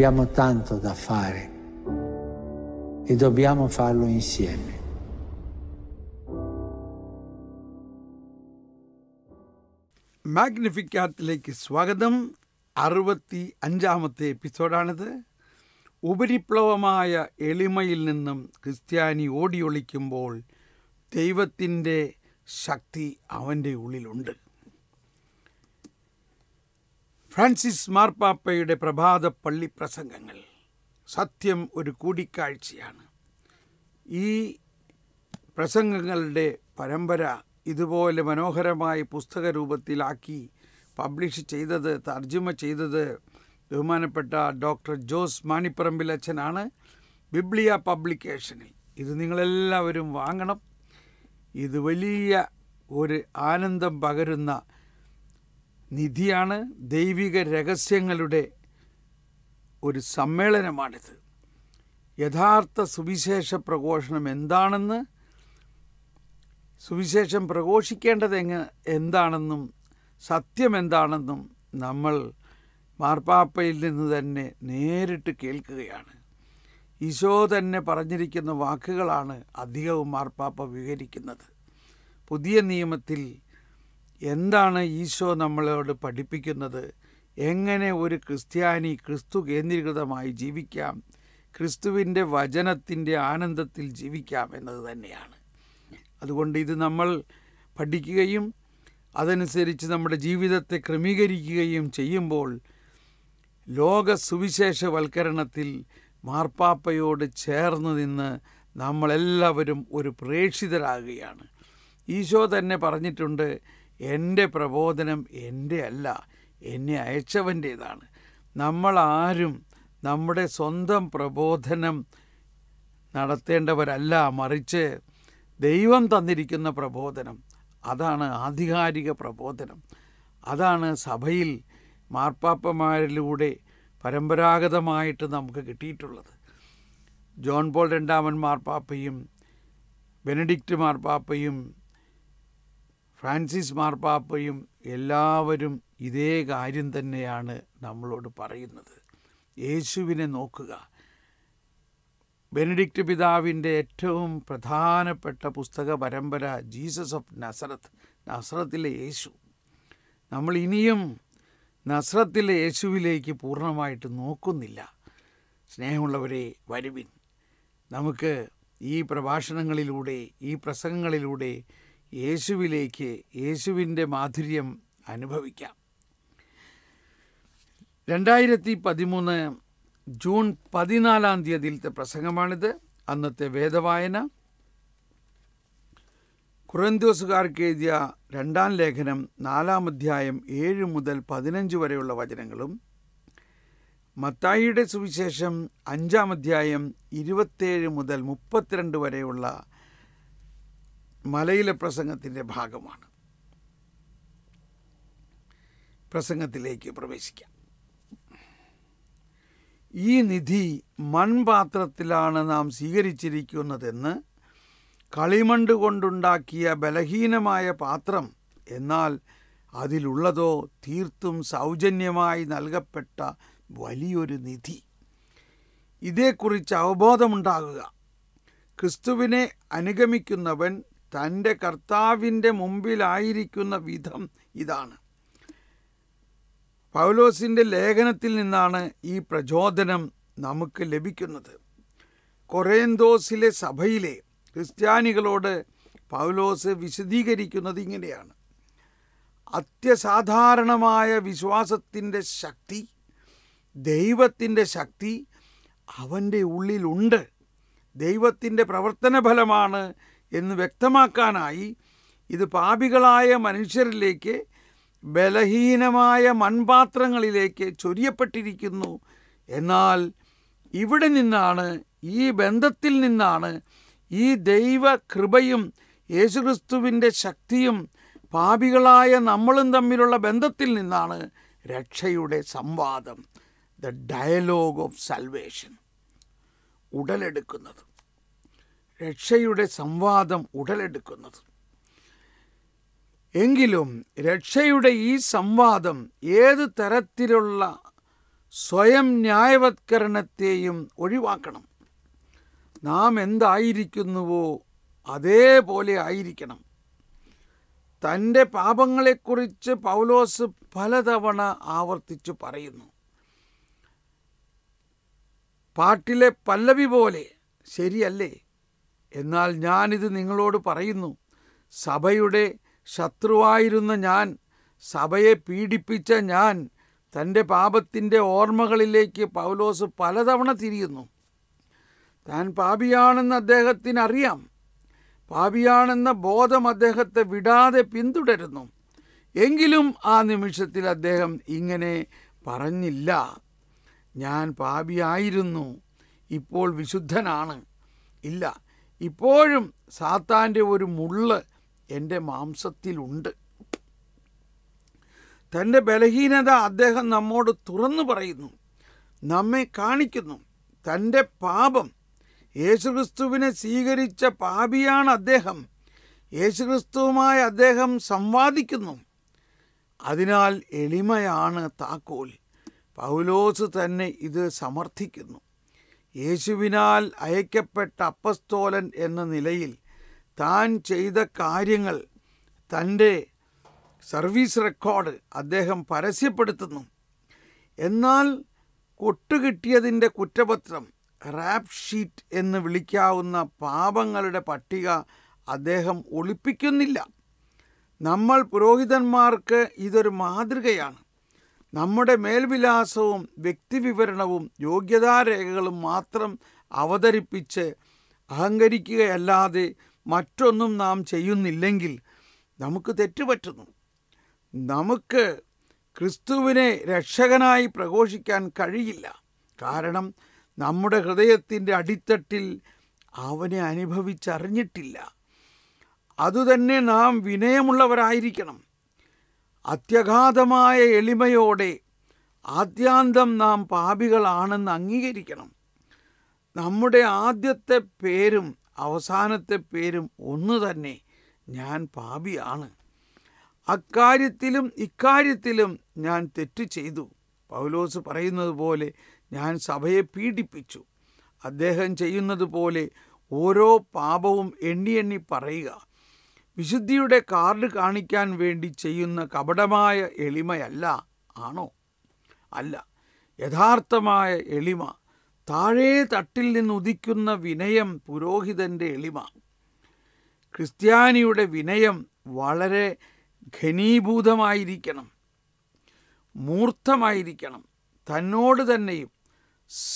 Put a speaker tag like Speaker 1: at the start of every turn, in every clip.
Speaker 1: Abbiamo tanto da fare e dobbiamo farlo insieme. മാഗ്നിഫിക്കാത്തിലേക്ക് സ്വാഗതം അറുപത്തി അഞ്ചാമത്തെ എപ്പിസോഡാണിത് ഉപരിപ്ലവമായ എളിമയിൽ നിന്നും ക്രിസ്ത്യാനി ഓടിയൊളിക്കുമ്പോൾ ദൈവത്തിൻ്റെ ശക്തി അവൻ്റെ ഉള്ളിലുണ്ട് ഫ്രാൻസിസ് മാർപ്പാപ്പയുടെ പ്രഭാത പള്ളി പ്രസംഗങ്ങൾ സത്യം ഒരു കൂടിക്കാഴ്ചയാണ് ഈ പ്രസംഗങ്ങളുടെ പരമ്പര ഇതുപോലെ മനോഹരമായി പുസ്തക രൂപത്തിലാക്കി പബ്ലിഷ് ചെയ്തത് തർജ്ജമ ചെയ്തത് ബഹുമാനപ്പെട്ട ഡോക്ടർ ജോസ് മാണിപ്പറമ്പിൽ അച്ഛനാണ് ബിബ്ലിയ പബ്ലിക്കേഷനിൽ ഇത് നിങ്ങളെല്ലാവരും വാങ്ങണം ഇത് വലിയ ഒരു ആനന്ദം പകരുന്ന നിധിയാണ് ദൈവിക രഹസ്യങ്ങളുടെ ഒരു സമ്മേളനമാണിത് യഥാർത്ഥ സുവിശേഷ പ്രഘോഷണം എന്താണെന്ന് സുവിശേഷം പ്രഘോഷിക്കേണ്ടത് എങ്ങ എന്താണെന്നും സത്യം എന്താണെന്നും നമ്മൾ മാർപ്പാപ്പയിൽ നിന്ന് തന്നെ നേരിട്ട് കേൾക്കുകയാണ് ഈശോ തന്നെ പറഞ്ഞിരിക്കുന്ന വാക്കുകളാണ് അധികവും മാർപ്പാപ്പ വിവരിക്കുന്നത് പുതിയ നിയമത്തിൽ എന്താണ് ഈശോ നമ്മളോട് പഠിപ്പിക്കുന്നത് എങ്ങനെ ഒരു ക്രിസ്ത്യാനി ക്രിസ്തു കേന്ദ്രീകൃതമായി ജീവിക്കാം ക്രിസ്തുവിൻ്റെ വചനത്തിൻ്റെ ആനന്ദത്തിൽ ജീവിക്കാം എന്നത് തന്നെയാണ് അതുകൊണ്ട് ഇത് നമ്മൾ പഠിക്കുകയും അതനുസരിച്ച് നമ്മുടെ ജീവിതത്തെ ക്രമീകരിക്കുകയും ചെയ്യുമ്പോൾ ലോക സുവിശേഷവൽക്കരണത്തിൽ മാർപ്പാപ്പയോട് ചേർന്ന് നിന്ന് നമ്മളെല്ലാവരും ഒരു പ്രേക്ഷിതരാകുകയാണ് ഈശോ തന്നെ പറഞ്ഞിട്ടുണ്ട് എൻ്റെ പ്രബോധനം എൻ്റെ അല്ല എന്നെ അയച്ചവൻ്റേതാണ് നമ്മളാരും നമ്മുടെ സ്വന്തം പ്രബോധനം നടത്തേണ്ടവരല്ല മറിച്ച് ദൈവം തന്നിരിക്കുന്ന പ്രബോധനം അതാണ് ആധികാരിക പ്രബോധനം അതാണ് സഭയിൽ മാർപ്പാപ്പമാരിലൂടെ പരമ്പരാഗതമായിട്ട് നമുക്ക് കിട്ടിയിട്ടുള്ളത് ജോൺ പോൾ രണ്ടാമൻ മാർപ്പാപ്പയും ബെനഡിക്റ്റ് മാർപ്പാപ്പയും ഫ്രാൻസിസ് മാർപ്പാപ്പയും എല്ലാവരും ഇതേ കാര്യം തന്നെയാണ് നമ്മളോട് പറയുന്നത് യേശുവിനെ നോക്കുക ബെനഡിക്റ്റ് പിതാവിൻ്റെ ഏറ്റവും പ്രധാനപ്പെട്ട പുസ്തക പരമ്പര ജീസസ് ഓഫ് നസറത്ത് നസറത്തിലെ യേശു നമ്മൾ ഇനിയും നസ്രത്തിലെ യേശുവിലേക്ക് പൂർണ്ണമായിട്ട് നോക്കുന്നില്ല സ്നേഹമുള്ളവരെ വരുവിൻ നമുക്ക് ഈ പ്രഭാഷണങ്ങളിലൂടെ ഈ പ്രസംഗങ്ങളിലൂടെ യേശുവിലേക്ക് യേശുവിൻ്റെ മാധുര്യം അനുഭവിക്കാം രണ്ടായിരത്തി പതിമൂന്ന് ജൂൺ പതിനാലാം തീയതിയിലത്തെ പ്രസംഗമാണിത് അന്നത്തെ വേദവായന കുറന്തോസുകാർക്ക് എഴുതിയ രണ്ടാം ലേഖനം നാലാം അധ്യായം ഏഴ് മുതൽ പതിനഞ്ച് വരെയുള്ള വചനങ്ങളും മത്തായിയുടെ സുവിശേഷം അഞ്ചാം അധ്യായം ഇരുപത്തേഴ് മുതൽ മുപ്പത്തിരണ്ട് വരെയുള്ള മലയിലെ പ്രസംഗത്തിൻ്റെ ഭാഗമാണ് പ്രസംഗത്തിലേക്ക് പ്രവേശിക്കാം ഈ നിധി മൺപാത്രത്തിലാണ് നാം സ്വീകരിച്ചിരിക്കുന്നതെന്ന് കളിമണ്ട് കൊണ്ടുണ്ടാക്കിയ ബലഹീനമായ പാത്രം എന്നാൽ അതിലുള്ളതോ തീർത്തും സൗജന്യമായി നൽകപ്പെട്ട വലിയൊരു നിധി ഇതേക്കുറിച്ച് അവബോധമുണ്ടാകുക ക്രിസ്തുവിനെ അനുഗമിക്കുന്നവൻ തൻ്റെ കർത്താവിൻ്റെ മുമ്പിലായിരിക്കുന്ന വിധം ഇതാണ് പൗലോസിൻ്റെ ലേഖനത്തിൽ നിന്നാണ് ഈ പ്രചോദനം നമുക്ക് ലഭിക്കുന്നത് കൊറേന്തോസിലെ സഭയിലെ ക്രിസ്ത്യാനികളോട് പൗലോസ് വിശദീകരിക്കുന്നത് ഇങ്ങനെയാണ് അത്യസാധാരണമായ വിശ്വാസത്തിൻ്റെ ശക്തി ദൈവത്തിൻ്റെ ശക്തി അവൻ്റെ ഉള്ളിലുണ്ട് ദൈവത്തിൻ്റെ പ്രവർത്തന ഫലമാണ് എന്ന് വ്യക്തമാക്കാനായി ഇത് പാപികളായ മനുഷ്യരിലേക്ക് ബലഹീനമായ മൺപാത്രങ്ങളിലേക്ക് ചൊരിയപ്പെട്ടിരിക്കുന്നു എന്നാൽ ഇവിടെ നിന്നാണ് ഈ ബന്ധത്തിൽ നിന്നാണ് ഈ ദൈവ കൃപയും യേശുക്രിസ്തുവിൻ്റെ ശക്തിയും പാപികളായ നമ്മളും തമ്മിലുള്ള ബന്ധത്തിൽ നിന്നാണ് രക്ഷയുടെ സംവാദം ദ ഡയലോഗ് ഓഫ് സൽവേഷൻ ഉടലെടുക്കുന്നത് രക്ഷയുടെ സംവാദം ഉടലെടുക്കുന്നത് എങ്കിലും രക്ഷയുടെ ഈ സംവാദം ഏത് തരത്തിലുള്ള സ്വയം ന്യായവത്കരണത്തെയും ഒഴിവാക്കണം നാം എന്തായിരിക്കുന്നുവോ അതേപോലെ ആയിരിക്കണം തൻ്റെ പാപങ്ങളെക്കുറിച്ച് പൗലോസ് പലതവണ ആവർത്തിച്ചു പറയുന്നു പാട്ടിലെ പല്ലവി പോലെ ശരിയല്ലേ എന്നാൽ ഞാനിത് നിങ്ങളോട് പറയുന്നു സഭയുടെ ശത്രുവായിരുന്ന ഞാൻ സഭയെ പീഡിപ്പിച്ച ഞാൻ തൻ്റെ പാപത്തിൻ്റെ ഓർമ്മകളിലേക്ക് പൗലോസ് പലതവണ തിരിയുന്നു താൻ പാപിയാണെന്ന് അദ്ദേഹത്തിന് അറിയാം പാപിയാണെന്ന ബോധം അദ്ദേഹത്തെ വിടാതെ പിന്തുടരുന്നു എങ്കിലും ആ നിമിഷത്തിൽ അദ്ദേഹം ഇങ്ങനെ പറഞ്ഞില്ല ഞാൻ പാപിയായിരുന്നു ഇപ്പോൾ വിശുദ്ധനാണ് ഇല്ല ഇപ്പോഴും സാത്താൻ്റെ ഒരു മുള്ള് എൻ്റെ മാംസത്തിലുണ്ട് തൻ്റെ ബലഹീനത അദ്ദേഹം നമ്മോട് തുറന്നു പറയുന്നു നമ്മെ കാണിക്കുന്നു തൻ്റെ പാപം യേശുക്രിസ്തുവിനെ സ്വീകരിച്ച പാപിയാണ് അദ്ദേഹം യേശുക്രിസ്തുവുമായി അദ്ദേഹം സംവാദിക്കുന്നു അതിനാൽ എളിമയാണ് താക്കോൽ പൗലോസ് തന്നെ ഇത് സമർത്ഥിക്കുന്നു യേശുവിനാൽ അയക്കപ്പെട്ട അപ്പസ്തോലൻ എന്ന നിലയിൽ താൻ ചെയ്ത കാര്യങ്ങൾ തൻ്റെ സർവീസ് റെക്കോർഡ് അദ്ദേഹം പരസ്യപ്പെടുത്തുന്നു എന്നാൽ കൊട്ടുകിട്ടിയതിൻ്റെ കുറ്റപത്രം റാപ് ഷീറ്റ് എന്ന് വിളിക്കാവുന്ന പാപങ്ങളുടെ പട്ടിക അദ്ദേഹം ഒളിപ്പിക്കുന്നില്ല നമ്മൾ പുരോഹിതന്മാർക്ക് ഇതൊരു മാതൃകയാണ് നമ്മുടെ മേൽവിലാസവും വ്യക്തിവിവരണവും യോഗ്യതാരേഖകളും മാത്രം അവതരിപ്പിച്ച് അഹങ്കരിക്കുകയല്ലാതെ മറ്റൊന്നും നാം ചെയ്യുന്നില്ലെങ്കിൽ നമുക്ക് തെറ്റുപറ്റുന്നു നമുക്ക് ക്രിസ്തുവിനെ രക്ഷകനായി പ്രഘോഷിക്കാൻ കഴിയില്ല കാരണം നമ്മുടെ ഹൃദയത്തിൻ്റെ അടിത്തട്ടിൽ അവനെ അനുഭവിച്ചറിഞ്ഞിട്ടില്ല അതുതന്നെ നാം വിനയമുള്ളവരായിരിക്കണം അത്യഗാധമായ എളിമയോടെ ആദ്യാന്തം നാം പാപികളാണെന്ന് അംഗീകരിക്കണം നമ്മുടെ ആദ്യത്തെ പേരും അവസാനത്തെ പേരും ഒന്ന് തന്നെ ഞാൻ പാപിയാണ് അക്കാര്യത്തിലും ഇക്കാര്യത്തിലും ഞാൻ തെറ്റ് ചെയ്തു പൗലോസ് പറയുന്നത് പോലെ ഞാൻ സഭയെ പീഡിപ്പിച്ചു അദ്ദേഹം ചെയ്യുന്നത് പോലെ ഓരോ പാപവും എണ്ണി എണ്ണി പറയുക വിശുദ്ധിയുടെ കാർഡ് കാണിക്കാൻ വേണ്ടി ചെയ്യുന്ന കപടമായ എളിമയല്ല ആണോ അല്ല യഥാർത്ഥമായ എളിമ താഴേ തട്ടിൽ നിന്ന് ഉദിക്കുന്ന വിനയം പുരോഹിതൻ്റെ എളിമ ക്രിസ്ത്യാനിയുടെ വിനയം വളരെ ഘനീഭൂതമായിരിക്കണം മൂർത്തമായിരിക്കണം തന്നോട് തന്നെയും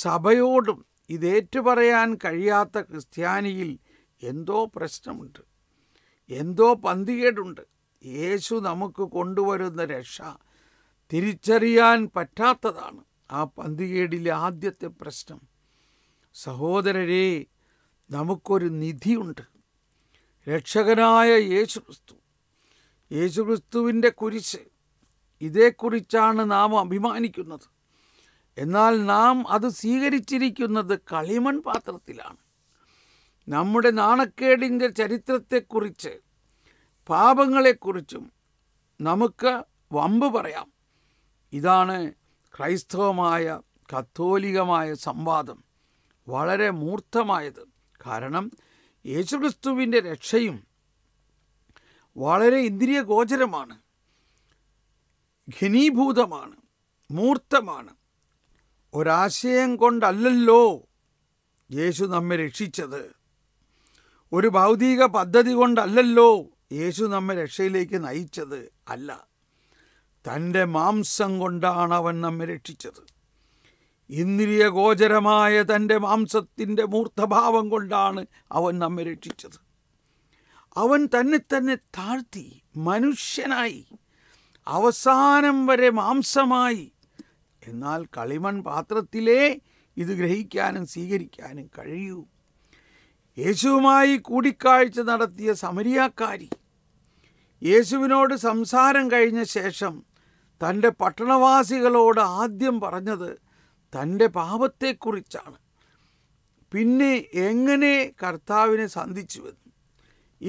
Speaker 1: സഭയോടും ഇതേറ്റുപറയാൻ കഴിയാത്ത ക്രിസ്ത്യാനിയിൽ എന്തോ പ്രശ്നമുണ്ട് എന്തോ പന്തികേടുണ്ട് യേശു നമുക്ക് കൊണ്ടുവരുന്ന രക്ഷ തിരിച്ചറിയാൻ പറ്റാത്തതാണ് ആ പന്തികേടിലെ ആദ്യത്തെ പ്രശ്നം സഹോദരരെ നമുക്കൊരു നിധിയുണ്ട് രക്ഷകനായ ക്രിസ്തു യേശു ക്രിസ്തുവിൻ്റെ കുരിശ് ഇതേക്കുറിച്ചാണ് നാം അഭിമാനിക്കുന്നത് എന്നാൽ നാം അത് സ്വീകരിച്ചിരിക്കുന്നത് കളിമൺ പാത്രത്തിലാണ് നമ്മുടെ നാണക്കേടിൻ്റെ ചരിത്രത്തെക്കുറിച്ച് പാപങ്ങളെക്കുറിച്ചും നമുക്ക് വമ്പ് പറയാം ഇതാണ് ക്രൈസ്തവമായ കത്തോലികമായ സംവാദം വളരെ മൂർത്തമായത് കാരണം യേശുക്രിസ്തുവിൻ്റെ രക്ഷയും വളരെ ഇന്ദ്രിയഗോചരമാണ് ഘനീഭൂതമാണ് മൂർത്തമാണ് ഒരാശയം കൊണ്ടല്ലല്ലോ യേശു നമ്മെ രക്ഷിച്ചത് ഒരു ഭൗതിക പദ്ധതി കൊണ്ടല്ലല്ലോ യേശു നമ്മെ രക്ഷയിലേക്ക് നയിച്ചത് അല്ല തൻ്റെ മാംസം കൊണ്ടാണ് അവൻ നമ്മെ രക്ഷിച്ചത് ഇന്ദ്രിയ ഗോചരമായ തൻ്റെ മാംസത്തിൻ്റെ മൂർത്തഭാവം കൊണ്ടാണ് അവൻ നമ്മെ രക്ഷിച്ചത് അവൻ തന്നെ തന്നെ താഴ്ത്തി മനുഷ്യനായി അവസാനം വരെ മാംസമായി എന്നാൽ കളിമൺ പാത്രത്തിലേ ഇത് ഗ്രഹിക്കാനും സ്വീകരിക്കാനും കഴിയൂ യേശുവുമായി കൂടിക്കാഴ്ച നടത്തിയ സമരിയാക്കാരി യേശുവിനോട് സംസാരം കഴിഞ്ഞ ശേഷം തൻ്റെ പട്ടണവാസികളോട് ആദ്യം പറഞ്ഞത് തൻ്റെ പാപത്തെക്കുറിച്ചാണ് പിന്നെ എങ്ങനെ കർത്താവിനെ സന്ധിച്ചുവെന്ന്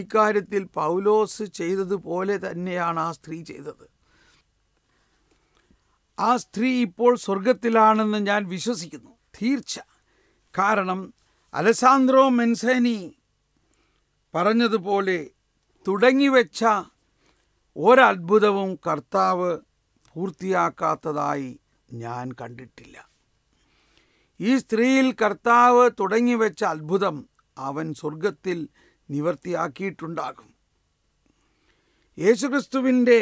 Speaker 1: ഇക്കാര്യത്തിൽ പൗലോസ് ചെയ്തതുപോലെ തന്നെയാണ് ആ സ്ത്രീ ചെയ്തത് ആ സ്ത്രീ ഇപ്പോൾ സ്വർഗത്തിലാണെന്ന് ഞാൻ വിശ്വസിക്കുന്നു തീർച്ച കാരണം അലസാന്ദ്രോ മെൻസേനി പറഞ്ഞതുപോലെ തുടങ്ങിവെച്ച ഒരത്ഭുതവും കർത്താവ് പൂർത്തിയാക്കാത്തതായി ഞാൻ കണ്ടിട്ടില്ല ഈ സ്ത്രീയിൽ കർത്താവ് തുടങ്ങിവെച്ച അത്ഭുതം അവൻ സ്വർഗത്തിൽ നിവർത്തിയാക്കിയിട്ടുണ്ടാകും യേശുക്രിസ്തുവിൻ്റെ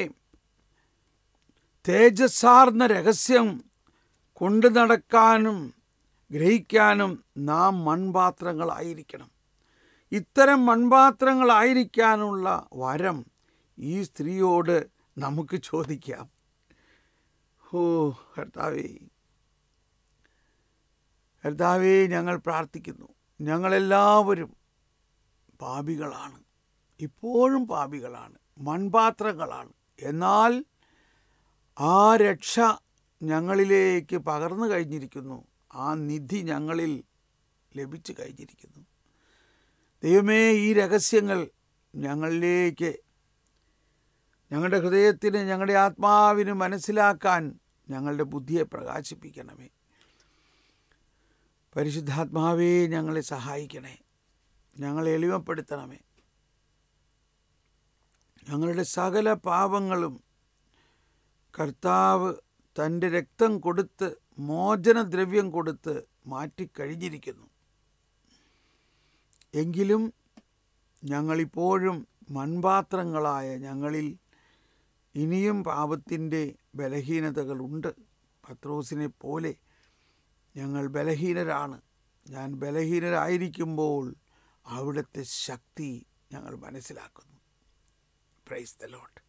Speaker 1: തേജസ്സാർന്ന രഹസ്യം കൊണ്ടു നടക്കാനും ഗ്രഹിക്കാനും നാം മൺപാത്രങ്ങളായിരിക്കണം ഇത്തരം മൺപാത്രങ്ങളായിരിക്കാനുള്ള വരം ഈ സ്ത്രീയോട് നമുക്ക് ചോദിക്കാം ഹോ കർത്താവേ കർത്താവേ ഞങ്ങൾ പ്രാർത്ഥിക്കുന്നു ഞങ്ങളെല്ലാവരും പാപികളാണ് ഇപ്പോഴും പാപികളാണ് മൺപാത്രങ്ങളാണ് എന്നാൽ ആ രക്ഷ ഞങ്ങളിലേക്ക് പകർന്നു കഴിഞ്ഞിരിക്കുന്നു ആ നിധി ഞങ്ങളിൽ ലഭിച്ചു കഴിഞ്ഞിരിക്കുന്നു ദൈവമേ ഈ രഹസ്യങ്ങൾ ഞങ്ങളിലേക്ക് ഞങ്ങളുടെ ഹൃദയത്തിന് ഞങ്ങളുടെ ആത്മാവിന് മനസ്സിലാക്കാൻ ഞങ്ങളുടെ ബുദ്ധിയെ പ്രകാശിപ്പിക്കണമേ പരിശുദ്ധാത്മാവേ ഞങ്ങളെ സഹായിക്കണേ ഞങ്ങളെ എളിമപ്പെടുത്തണമേ ഞങ്ങളുടെ സകല പാപങ്ങളും കർത്താവ് തൻ്റെ രക്തം കൊടുത്ത് മോചനദ്രവ്യം കൊടുത്ത് മാറ്റിക്കഴിഞ്ഞിരിക്കുന്നു എങ്കിലും ഞങ്ങളിപ്പോഴും മൺപാത്രങ്ങളായ ഞങ്ങളിൽ ഇനിയും പാപത്തിൻ്റെ ബലഹീനതകളുണ്ട് പത്രോസിനെ പോലെ ഞങ്ങൾ ബലഹീനരാണ് ഞാൻ ബലഹീനരായിരിക്കുമ്പോൾ അവിടുത്തെ ശക്തി ഞങ്ങൾ മനസ്സിലാക്കുന്നു പ്രൈസ് ദ ലോട്ട്